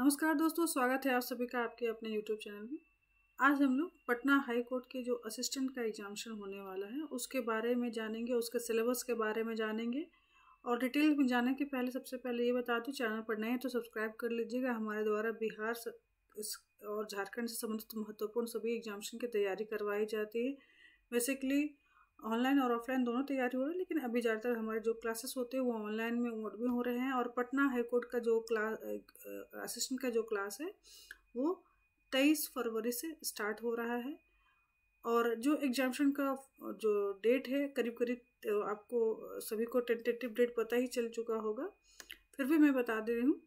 नमस्कार दोस्तों स्वागत है आप सभी का आपके अपने यूट्यूब चैनल में आज हम लोग पटना हाई कोर्ट के जो असिस्टेंट का एग्जामिशन होने वाला है उसके बारे में जानेंगे उसके सिलेबस के बारे में जानेंगे और डिटेल में जाने के पहले सबसे पहले ये बता दूँ चैनल पर नए तो सब्सक्राइब कर लीजिएगा हमारे द्वारा बिहार और झारखंड से संबंधित महत्वपूर्ण सभी एग्जामिशन की तैयारी करवाई जाती है बेसिकली ऑनलाइन और ऑफलाइन दोनों तैयारी हो रही है लेकिन अभी ज़्यादातर हमारे जो क्लासेस होते हैं वो ऑनलाइन में में हो रहे हैं और पटना हाईकोर्ट का जो क्लास असिस्टेंट का जो क्लास है वो तेईस फरवरी से स्टार्ट हो रहा है और जो एग्जामेशन का जो डेट है करीब करीब आपको सभी को टेंटेटिव डेट पता ही चल चुका होगा फिर भी मैं बता दे रही हूँ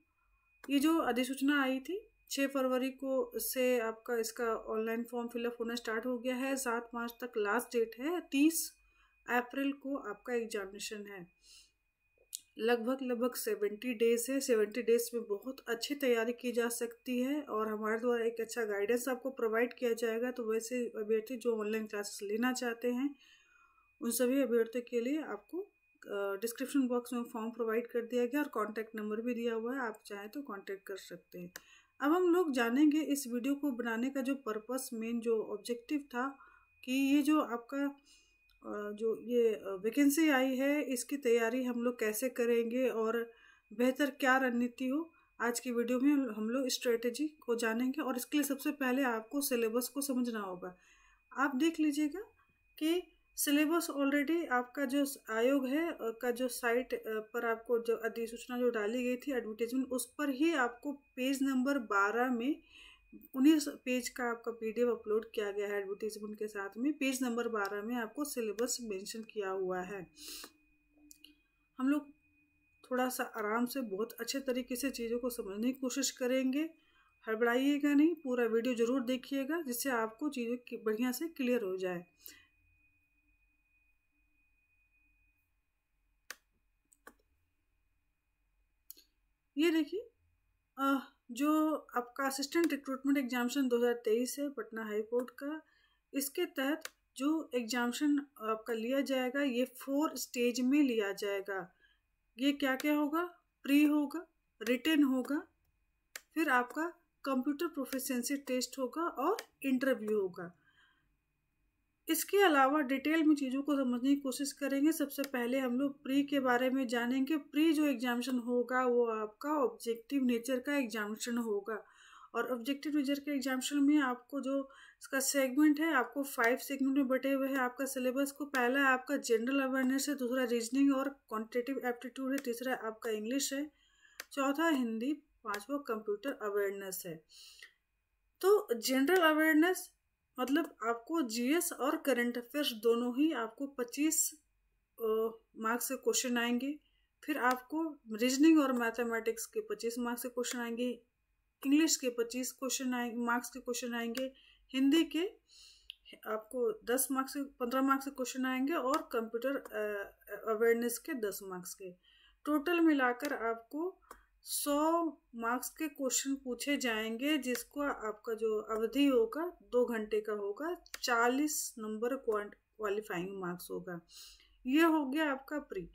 ये जो अधिसूचना आई थी छः फरवरी को से आपका इसका ऑनलाइन फॉर्म फिलअप होना स्टार्ट हो गया है सात मार्च तक लास्ट डेट है तीस अप्रैल को आपका एग्जामिनेशन है लगभग लगभग सेवेंटी डेज है सेवेंटी डेज में बहुत अच्छी तैयारी की जा सकती है और हमारे द्वारा एक अच्छा गाइडेंस आपको प्रोवाइड किया जाएगा तो वैसे अभ्यर्थी जो ऑनलाइन क्लासेस लेना चाहते हैं उन सभी अभ्यर्थियों के लिए आपको डिस्क्रिप्शन बॉक्स में फॉर्म प्रोवाइड कर दिया गया और कॉन्टैक्ट नंबर भी दिया हुआ है आप चाहें तो कॉन्टैक्ट कर सकते हैं अब हम लोग जानेंगे इस वीडियो को बनाने का जो पर्पस मेन जो ऑब्जेक्टिव था कि ये जो आपका जो ये वैकेंसी आई है इसकी तैयारी हम लोग कैसे करेंगे और बेहतर क्या रणनीति हो आज की वीडियो में हम लोग स्ट्रेटेजी को जानेंगे और इसके लिए सबसे पहले आपको सिलेबस को समझना होगा आप देख लीजिएगा कि सिलेबस ऑलरेडी आपका जो आयोग है का जो साइट पर आपको जो अधिसूचना जो डाली गई थी एडवर्टीजमेंट उस पर ही आपको पेज नंबर बारह में उन्नीस पेज का आपका पीडीएफ अपलोड किया गया है एडवर्टीजमेंट के साथ में पेज नंबर बारह में आपको सिलेबस मेंशन किया हुआ है हम लोग थोड़ा सा आराम से बहुत अच्छे तरीके से चीज़ों को समझने की कोशिश करेंगे हड़बड़ाइएगा नहीं पूरा वीडियो ज़रूर देखिएगा जिससे आपको चीज़ें बढ़िया से क्लियर हो जाए ये देखिए जो आपका असिस्टेंट रिक्रूटमेंट एग्जामिशन 2023 है पटना हाई कोर्ट का इसके तहत जो एग्जामिशन आपका लिया जाएगा ये फोर स्टेज में लिया जाएगा ये क्या क्या होगा प्री होगा रिटर्न होगा फिर आपका कंप्यूटर प्रोफिशेंसी टेस्ट होगा और इंटरव्यू होगा इसके अलावा डिटेल में चीज़ों को समझने की कोशिश करेंगे सबसे पहले हम लोग प्री के बारे में जानेंगे प्री जो एग्जामिशन होगा वो आपका ऑब्जेक्टिव नेचर का एग्जामिशन होगा और ऑब्जेक्टिव नेचर के एग्जामिशन में आपको जो इसका सेगमेंट है आपको फाइव सेगमेंट में बटे हुए हैं आपका सिलेबस को पहला आपका जनरल अवेयरनेस है दूसरा रीजनिंग और क्वान्टिटिव एप्टीट्यूड है तीसरा आपका इंग्लिश है चौथा हिंदी पाँचवा कंप्यूटर अवेयरनेस है तो जनरल अवेयरनेस मतलब आपको जीएस और करंट अफेयर्स दोनों ही आपको पच्चीस मार्क्स के क्वेश्चन आएंगे फिर आपको रीजनिंग और मैथमेटिक्स के पच्चीस मार्क्स के क्वेश्चन आएंगे इंग्लिश के पच्चीस क्वेश्चन आएंगे मार्क्स के क्वेश्चन आएंगे हिंदी के आपको दस मार्क्स से पंद्रह मार्क्स के क्वेश्चन आएंगे और कंप्यूटर अवेयरनेस के दस मार्क्स के टोटल मिलाकर आपको सौ मार्क्स के क्वेश्चन पूछे जाएंगे जिसको आपका जो अवधि होगा दो घंटे का होगा चालीस नंबर क्वालिफाइंग मार्क्स होगा ये हो गया आपका प्री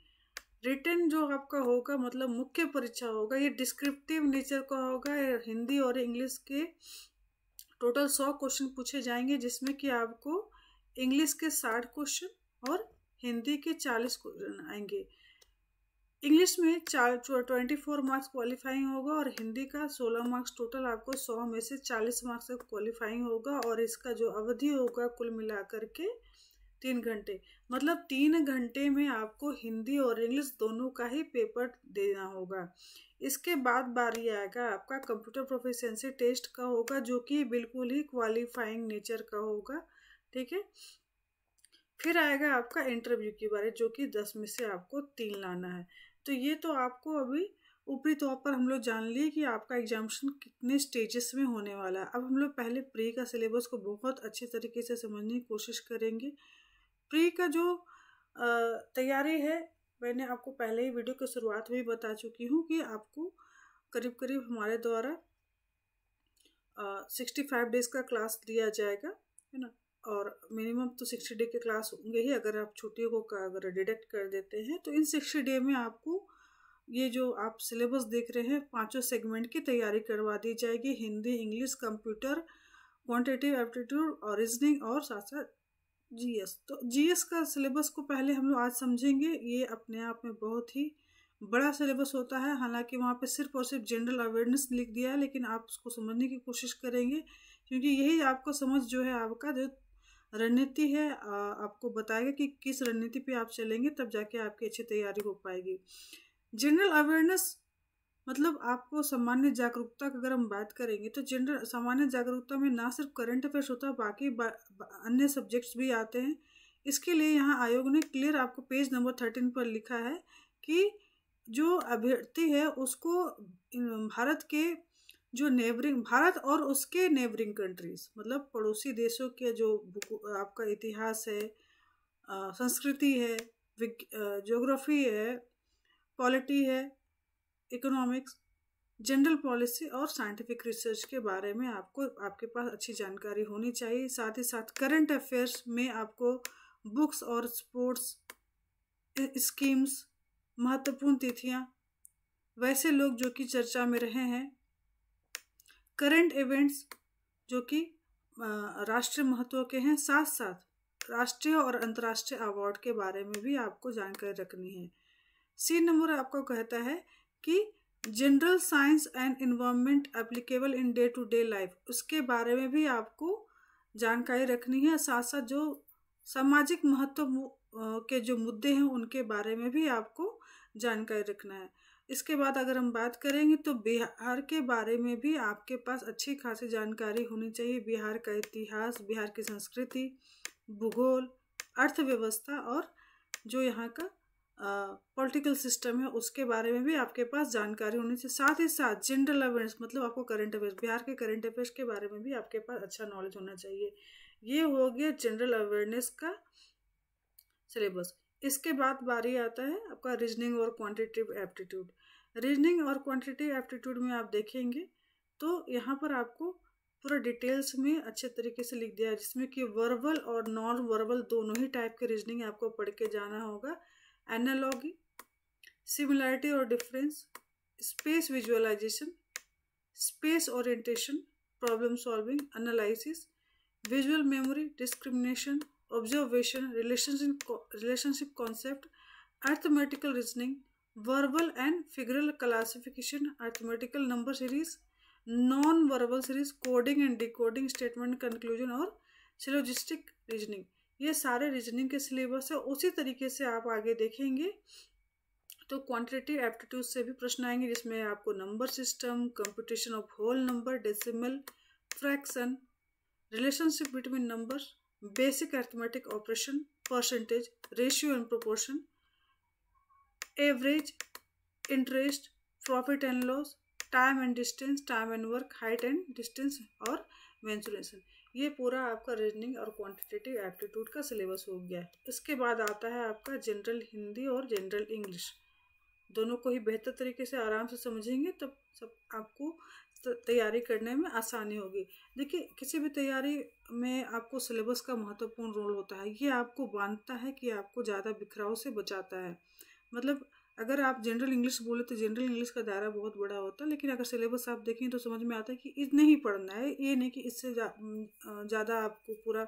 रिटर्न जो आपका होगा मतलब मुख्य परीक्षा होगा ये डिस्क्रिप्टिव नेचर का होगा हिंदी और इंग्लिश के टोटल सौ क्वेश्चन पूछे जाएंगे जिसमें कि आपको इंग्लिश के साठ क्वेश्चन और हिंदी के चालीस क्वेश्चन आएंगे इंग्लिश में चार ट्वेंटी फोर मार्क्स क्वालिफाइंग होगा और हिंदी का सोलह मार्क्स टोटल आपको सौ में से चालीस मार्क्स तक क्वालिफाइंग होगा और इसका जो अवधि होगा कुल मिलाकर के तीन घंटे मतलब तीन घंटे में आपको हिंदी और इंग्लिश दोनों का ही पेपर देना होगा इसके बाद बारी आएगा आपका कंप्यूटर प्रोफिशेंसी टेस्ट का होगा जो कि बिल्कुल ही क्वालिफाइंग नेचर का होगा ठीक है फिर आएगा आपका इंटरव्यू की बारे जो कि दस में से आपको तीन लाना है तो ये तो आपको अभी ऊपरी तौर पर हम लोग जान लिए कि आपका एग्जामेशन कितने स्टेजेस में होने वाला है अब हम लोग पहले प्री का सिलेबस को बहुत अच्छे तरीके से समझने की कोशिश करेंगे प्री का जो तैयारी है मैंने आपको पहले ही वीडियो की शुरुआत में ही बता चुकी हूँ कि आपको करीब करीब हमारे द्वारा सिक्सटी फाइव डेज़ का क्लास दिया जाएगा है ना और मिनिमम तो सिक्सटी डे के क्लास होंगे ही अगर आप छुट्टियों को अगर डिडक्ट कर देते हैं तो इन सिक्सटी डे में आपको ये जो आप सिलेबस देख रहे हैं पांचों सेगमेंट की तैयारी करवा दी जाएगी Hindi English computer quantitative aptitude और रीजनिंग और साथ साथ जीएस तो जीएस का सिलेबस को पहले हम लोग आज समझेंगे ये अपने आप में बहुत ही बड़ा सिलेबस होता है हालांकि वहाँ पे सिर्फ और सिर्फ जनरल अवेयरनेस लिख दिया है लेकिन आप उसको समझने की कोशिश करेंगे क्योंकि यही आपको समझ जो है आपका जो रणनीति है आपको बताएगा कि किस रणनीति पे आप चलेंगे तब जाके आपकी अच्छी तैयारी हो पाएगी जनरल अवेयरनेस मतलब आपको सामान्य जागरूकता की अगर हम बात करेंगे तो जनरल सामान्य जागरूकता में ना सिर्फ करंट अफेयर्स होता है बाकी बा, अन्य सब्जेक्ट्स भी आते हैं इसके लिए यहाँ आयोग ने क्लियर आपको पेज नंबर थर्टीन पर लिखा है कि जो अभ्यर्थी है उसको भारत के जो नेबरिंग भारत और उसके नेबरिंग कंट्रीज मतलब पड़ोसी देशों के जो आपका इतिहास है संस्कृति है जोग्राफी है पॉलिटी है इकोनॉमिक्स जनरल पॉलिसी और साइंटिफिक रिसर्च के बारे में आपको आपके पास अच्छी जानकारी होनी चाहिए साथ ही साथ करंट अफेयर्स में आपको बुक्स और स्पोर्ट्स स्कीम्स महत्वपूर्ण तिथियाँ वैसे लोग जो कि चर्चा में रहे हैं करंट इवेंट्स जो कि राष्ट्रीय महत्व के हैं साथ साथ राष्ट्रीय और अंतर्राष्ट्रीय अवार्ड के बारे में भी आपको जानकारी रखनी है सी नंबर आपको कहता है कि general science and environment applicable in day to day life उसके बारे में भी आपको जानकारी रखनी है साथ साथ जो सामाजिक महत्व के जो मुद्दे हैं उनके बारे में भी आपको जानकारी रखना है इसके बाद अगर हम बात करेंगे तो बिहार के बारे में भी आपके पास अच्छी खासी जानकारी होनी चाहिए बिहार का इतिहास बिहार की संस्कृति भूगोल अर्थव्यवस्था और जो यहाँ का पॉलिटिकल सिस्टम है उसके बारे में भी आपके पास जानकारी होनी चाहिए साथ ही साथ जनरल अवेयर्स मतलब आपको करंट अफेयर्स बिहार के करंट अफेयर्स के बारे में भी आपके पास अच्छा नॉलेज होना चाहिए ये हो गया जनरल अवेयरनेस का सिलेबस इसके बाद बारी आता है आपका रीजनिंग और क्वांटिटेटिव एप्टीट्यूड रीजनिंग और क्वांटिटेटिव एप्टीट्यूड में आप देखेंगे तो यहाँ पर आपको पूरा डिटेल्स में अच्छे तरीके से लिख दिया है जिसमें कि वर्बल और नॉन वर्बल दोनों ही टाइप के रीजनिंग आपको पढ़ के जाना होगा एनालॉगी सिमिलैरिटी और difference space visualisation space orientation problem solving analysis visual memory discrimination observation, relationship, relationship concept, arithmetical reasoning, verbal and figural classification, arithmetical number series, non verbal series coding and decoding statement conclusion और syllogistic reasoning ये सारे reasoning के syllabus है उसी तरीके से आप आगे देखेंगे तो क्वांटिटेटिव एप्टीट्यूड से भी प्रश्न आएंगे जिसमें आपको number system computation of whole number decimal fraction relationship between number basic arithmetic operation, percentage, ratio and proportion, average, interest, profit and loss, time and distance time and work height and distance और mensuration ये पूरा आपका reasoning और quantitative aptitude का syllabus हो गया है इसके बाद आता है आपका जनरल हिंदी और जनरल इंग्लिश दोनों को ही बेहतर तरीके से आराम से समझेंगे तब सब आपको तैयारी करने में आसानी होगी देखिए किसी भी तैयारी में आपको सिलेबस का महत्वपूर्ण रोल होता है ये आपको बांधता है कि आपको ज़्यादा बिखराव से बचाता है मतलब अगर आप जनरल इंग्लिश बोले तो जनरल इंग्लिश का दायरा बहुत बड़ा होता है लेकिन अगर सिलेबस आप देखें तो समझ में आता है कि इतने ही पढ़ना है ये नहीं कि इससे ज़्यादा जा, आपको पूरा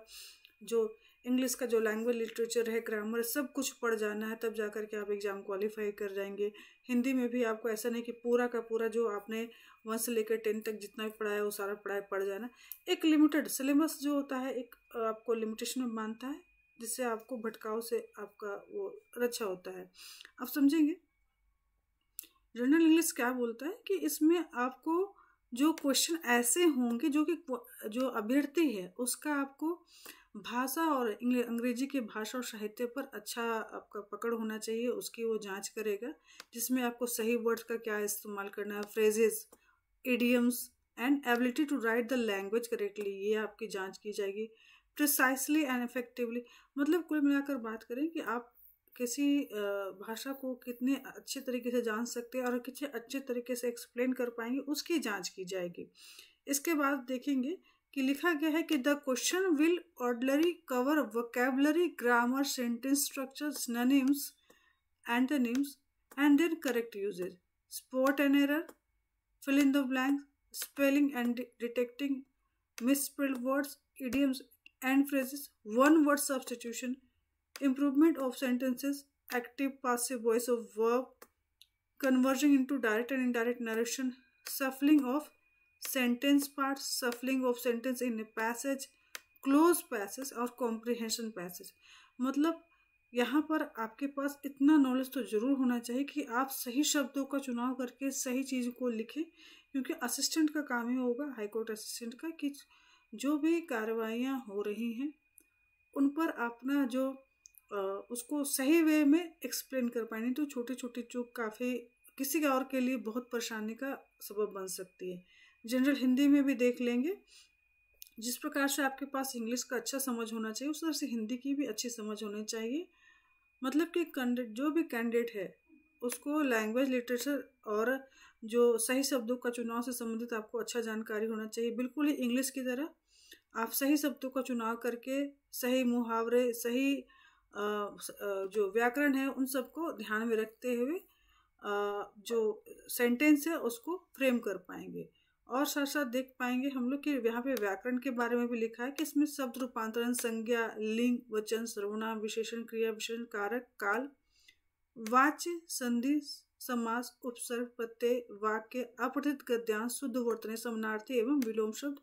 जो इंग्लिश का जो लैंग्वेज लिटरेचर है ग्रामर सब कुछ पढ़ जाना है तब जा कर के आप एग्ज़ाम क्वालिफाई कर जाएंगे हिंदी में भी आपको ऐसा नहीं कि पूरा का पूरा जो आपने वन से लेकर टेंथ तक जितना भी पढ़ाया वो सारा पढ़ाया पढ़ जाना एक लिमिटेड सिलेबस जो होता है एक आपको लिमिटेशन में मानता है जिससे आपको भटकाव से आपका वो रक्षा होता है आप समझेंगे जनरल इंग्लिश क्या बोलता है कि इसमें आपको जो क्वेश्चन ऐसे होंगे जो कि जो अभ्यर्थी है उसका आपको भाषा और अंग्रेजी के भाषा और साहित्य पर अच्छा आपका पकड़ होना चाहिए उसकी वो जांच करेगा जिसमें आपको सही वर्ड का क्या इस्तेमाल करना है phrases idioms and ability to write the language correctly ये आपकी जांच की जाएगी प्रिसाइसली एंड इफेक्टिवली मतलब कुल मिलाकर बात करें कि आप किसी भाषा को कितने अच्छे तरीके से जान सकते हैं और कितने अच्छे तरीके से एक्सप्लेन कर पाएंगे उसकी जांच की जाएगी इसके बाद देखेंगे कि लिखा गया है कि the question will ordinarily cover vocabulary grammar sentence structure synonyms antonyms and their correct usage spot and error fill in the blanks, spelling and detecting misspelled words, idioms and phrases, one word substitution, improvement of sentences, active passive voice of verb, converging into direct and indirect narration, shuffling of sentence part shuffling of sentence in passage cloze passage और comprehension passage मतलब यहाँ पर आपके पास इतना knowledge तो ज़रूर होना चाहिए कि आप सही शब्दों का चुनाव करके सही चीज़ को लिखें क्योंकि असिस्टेंट का काम ही होगा हाईकोर्ट असिस्टेंट का कि जो भी कार्रवाइयाँ हो रही हैं उन पर अपना जो उसको सही वे में एक्सप्लेन कर पाए नहीं तो छोटी छोटी चूक काफ़ी किसी और के लिए बहुत परेशानी का सबब बन सकती है जनरल हिंदी में भी देख लेंगे जिस प्रकार से आपके पास इंग्लिश का अच्छा समझ होना चाहिए उस तरह से हिंदी की भी अच्छी समझ होनी चाहिए मतलब कि जो भी कैंडिडेट है उसको लैंग्वेज लिटरेचर और जो सही शब्दों का चुनाव से संबंधित आपको अच्छा जानकारी होना चाहिए बिल्कुल ही इंग्लिश की तरह आप सही शब्दों का चुनाव करके सही मुहावरे सही जो व्याकरण है उन सबको ध्यान में रखते हुए जो सेंटेंस है उसको फ्रेम कर पाएंगे और साथ साथ देख पाएंगे हम लोग कि यहाँ पे व्याकरण के बारे में भी लिखा है कि इसमें शब्द रूपांतरण संज्ञा लिंग वचन सर्वनाम विशेषण क्रिया विशेषण कारक काल वाच्य संधि समास उपसर्ग प्रत्यय वाक्य अपठित गद्यांश शुद्ध वर्तने समानार्थी एवं विलोम शब्द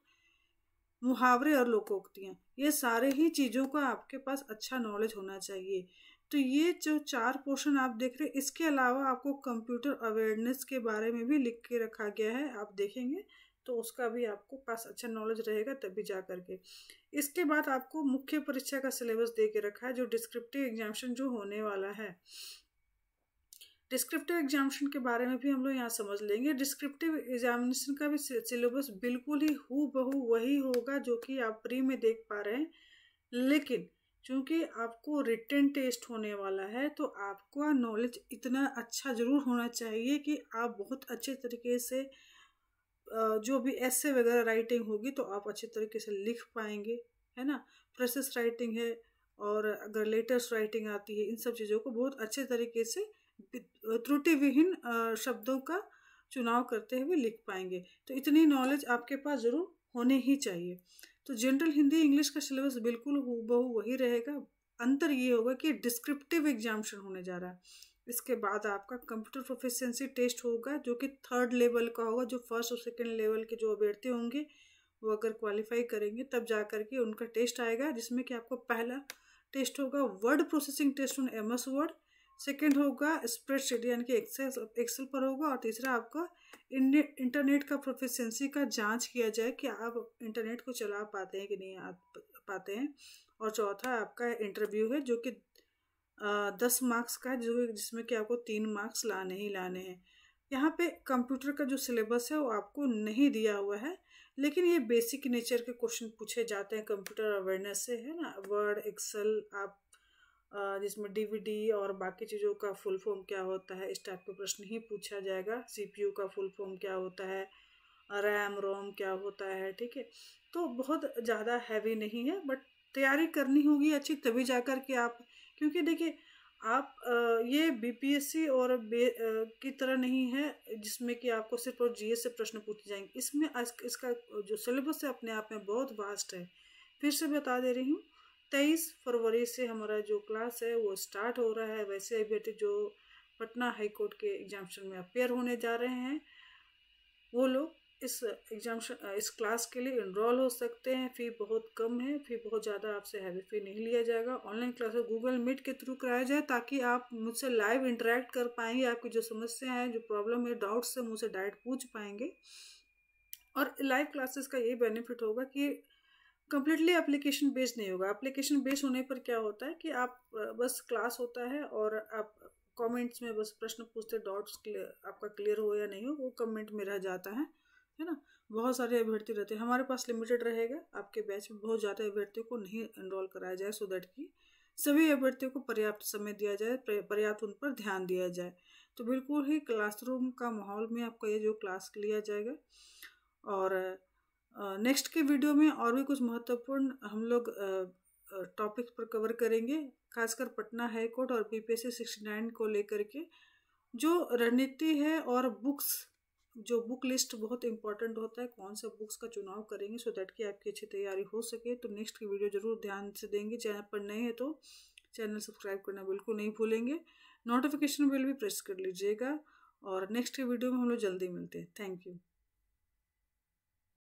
मुहावरे और लोकोक्तियाँ ये सारे ही चीज़ों का आपके पास अच्छा नॉलेज होना चाहिए तो ये जो चार पोर्शन आप देख रहे हैं इसके अलावा आपको कंप्यूटर अवेयरनेस के बारे में भी लिख के रखा गया है आप देखेंगे तो उसका भी आपको पास अच्छा नॉलेज रहेगा तभी जा करके इसके बाद आपको मुख्य परीक्षा का सिलेबस दे के रखा है जो डिस्क्रिप्टिव एग्जामेशन जो होने वाला है डिस्क्रिप्टिव एग्जामेशन के बारे में भी हम लोग यहाँ समझ लेंगे डिस्क्रिप्टिव एग्जामिनेशन का भी सिलेबस बिल्कुल ही हु बहू वही होगा जो कि आप प्री में देख पा रहे हैं लेकिन चूँकि आपको रिटर्न टेस्ट होने वाला है तो आपका नॉलेज इतना अच्छा ज़रूर होना चाहिए कि आप बहुत अच्छे तरीके से जो भी ऐसे वगैरह राइटिंग होगी तो आप अच्छे तरीके से लिख पाएंगे है ना प्रोसेस राइटिंग है और अगर लेटर्स राइटिंग आती है इन सब चीज़ों को बहुत अच्छे तरीके से त्रुटि विहीन शब्दों का चुनाव करते हुए लिख पाएंगे तो इतनी नॉलेज आपके पास ज़रूर होने ही चाहिए तो जनरल हिंदी इंग्लिश का सिलेबस बिल्कुल हु बहु वही रहेगा अंतर ये होगा कि डिस्क्रिप्टिव शुरू होने जा रहा है इसके बाद आपका कंप्यूटर प्रोफिशेंसी टेस्ट होगा जो कि थर्ड लेवल का होगा जो फर्स्ट और सेकेंड लेवल के जो अभ्यर्थी होंगे वो अगर क्वालिफाई करेंगे तब जा करके उनका टेस्ट आएगा जिसमें कि आपको पहला टेस्ट होगा word processing test on M S word second होगा स्प्रेडशीट यानी कि एक्सेल एक्सेल पर होगा और तीसरा आपका इंटरनेट का प्रोफिशेंसी का जांच किया जाए कि आप इंटरनेट को चला पाते हैं कि नहीं आ पाते हैं और चौथा आपका इंटरव्यू है जो कि दस मार्क्स का है जो जिसमें कि आपको तीन मार्क्स लाने ही लाने हैं यहाँ पे कंप्यूटर का जो सिलेबस है वो आपको नहीं दिया हुआ है लेकिन ये बेसिक नेचर के क्वेश्चन पूछे जाते हैं कंप्यूटर अवेयरनेस से है ना वर्ड एक्सेल आप जिसमें डीवीडी और बाकी चीज़ों का फुल फॉर्म क्या होता है इस टाइप के प्रश्न ही पूछा जाएगा सीपीयू का फुल फॉर्म क्या होता है रैम रोम क्या होता है ठीक है तो बहुत ज़्यादा हैवी नहीं है बट तैयारी करनी होगी अच्छी तभी जा कर के आप क्योंकि देखिए आप ये बीपीएससी और बे की तरह नहीं है जिसमें कि आपको सिर्फ और जीएस से प्रश्न पूछे जाएंगे इसमें इसका जो सिलेबस है अपने आप में बहुत वास्ट है फिर से बता दे रही हूँ तेईस फरवरी से हमारा जो क्लास है वो स्टार्ट हो रहा है वैसे अभ्यर्थी बेटे जो पटना हाई कोर्ट के एग्जामेशन में अपेयर होने जा रहे हैं वो लोग इस एग्जामेशन इस क्लास के लिए इनरोल हो सकते हैं फ़ी बहुत कम है फ़ी बहुत ज़्यादा आपसे हैवी फ़ी नहीं लिया जाएगा ऑनलाइन क्लासेस गूगल मीट के थ्रू कराया जाए ताकि आप मुझसे लाइव इंटरेक्ट कर पाएंगे आपकी जो समस्या है जो प्रॉब्लम है डाउट्स है मुझसे डायरेक्ट पूछ पाएंगे और लाइव क्लासेस का यही बेनिफिट होगा कि कम्प्लीटली एप्लीकेशन बेस्ड नहीं होगा एप्लीकेशन बेस्ड होने पर क्या होता है कि आप बस क्लास होता है और आप कमेंट्स में बस प्रश्न पूछते डाउट्स आपका क्लियर हो या नहीं हो वो कमेंट में रह जाता है है ना बहुत सारे अभ्यर्थी रहते हैं हमारे पास लिमिटेड रहेगा आपके बैच में बहुत ज़्यादा अभ्यर्थियों को नहीं एनरोल कराया जाए सो दैट की सभी अभ्यर्थियों को पर्याप्त समय दिया जाए पर्याप्त उन पर ध्यान दिया जाए तो बिल्कुल ही क्लासरूम का माहौल में आपका ये जो क्लास लिया जाएगा और नेक्स्ट के वीडियो में और भी कुछ महत्वपूर्ण हम लोग टॉपिक्स पर कवर करेंगे खासकर पटना हाई कोर्ट और सिक्सटी नाइन को लेकर के जो रणनीति है और बुक्स जो बुक लिस्ट बहुत इंपॉर्टेंट होता है कौन सा बुक्स का चुनाव करेंगे सो दैट कि आपकी अच्छी तैयारी हो सके तो नेक्स्ट की वीडियो जरूर ध्यान से देंगे चैनल पर नए हैं तो चैनल सब्सक्राइब करना बिल्कुल नहीं भूलेंगे नोटिफिकेशन बिल भी प्रेस कर लीजिएगा और नेक्स्ट के वीडियो में हम लोग जल्दी मिलते हैं थैंक यू